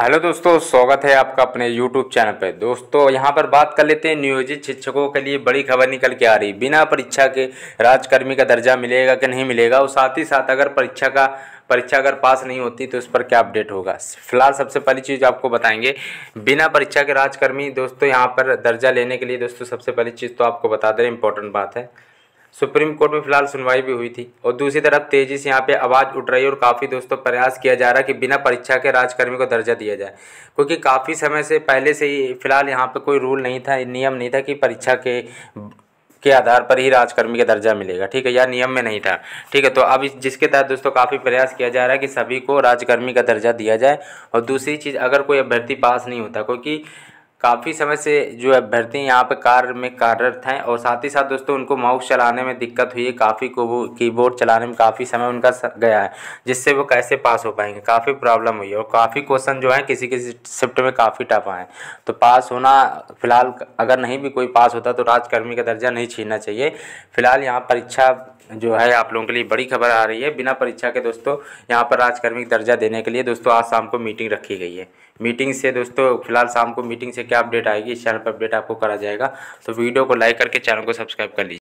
hello दोस्तों स्वागत है आपका अपने यूट्यूब चैनल पर दोस्तों यहां पर बात कर लेते हैं नियोजित शिक्षकों के लिए बड़ी खबर निकल के आ रही बिना परीक्षा के राजकर्मी का दर्जा मिलेगा कि नहीं मिलेगा और साथ ही साथ अगर परीक्षा का परीक्षा अगर पास नहीं होती तो इस पर क्या अपडेट होगा फिलहाल सबसे पहली चीज़ आपको बताएंगे बिना परीक्षा के राजकर्मी दोस्तों यहाँ पर दर्जा लेने के लिए दोस्तों सबसे पहली चीज़ तो आपको बता दे रहे इंपॉर्टेंट बात है सुप्रीम कोर्ट में फिलहाल सुनवाई भी हुई थी और दूसरी तरफ तेजी से यहाँ पे आवाज़ उठ रही है और काफ़ी दोस्तों प्रयास किया जा रहा है कि बिना परीक्षा के राजकर्मी को दर्जा दिया जाए क्योंकि काफ़ी समय से पहले से ही फिलहाल यहाँ पर कोई रूल नहीं था नियम नहीं था कि परीक्षा के के आधार पर ही राजकर्मी का दर्जा मिलेगा ठीक है या नियम में नहीं था ठीक है तो अब जिसके तहत दोस्तों काफ़ी प्रयास किया जा रहा है कि सभी को राजकर्मी का दर्जा दिया जाए और दूसरी चीज़ अगर कोई अभ्यर्थी पास नहीं होता क्योंकि काफ़ी समय से जो अभ्यर्थी यहाँ पर कार्य में कार्यरत हैं और साथ ही साथ दोस्तों उनको माउस चलाने में दिक्कत हुई है काफ़ी को कीबोर्ड चलाने में काफ़ी समय उनका गया है जिससे वो कैसे पास हो पाएंगे काफ़ी प्रॉब्लम हुई है और काफ़ी क्वेश्चन जो हैं किसी किसी शिफ्ट में काफ़ी टफ आए तो पास होना फ़िलहाल अगर नहीं भी कोई पास होता तो राजकर्मी का दर्जा नहीं छीनना चाहिए फिलहाल यहाँ परीक्षा जो है आप लोगों के लिए बड़ी खबर आ रही है बिना परीक्षा के दोस्तों यहाँ पर राजकर्मिक दर्जा देने के लिए दोस्तों आज शाम को मीटिंग रखी गई है मीटिंग से दोस्तों फिलहाल शाम को मीटिंग से क्या अपडेट आएगी इस चैनल पर अपडेट आपको करा जाएगा तो वीडियो को लाइक करके चैनल को सब्सक्राइब कर लीजिए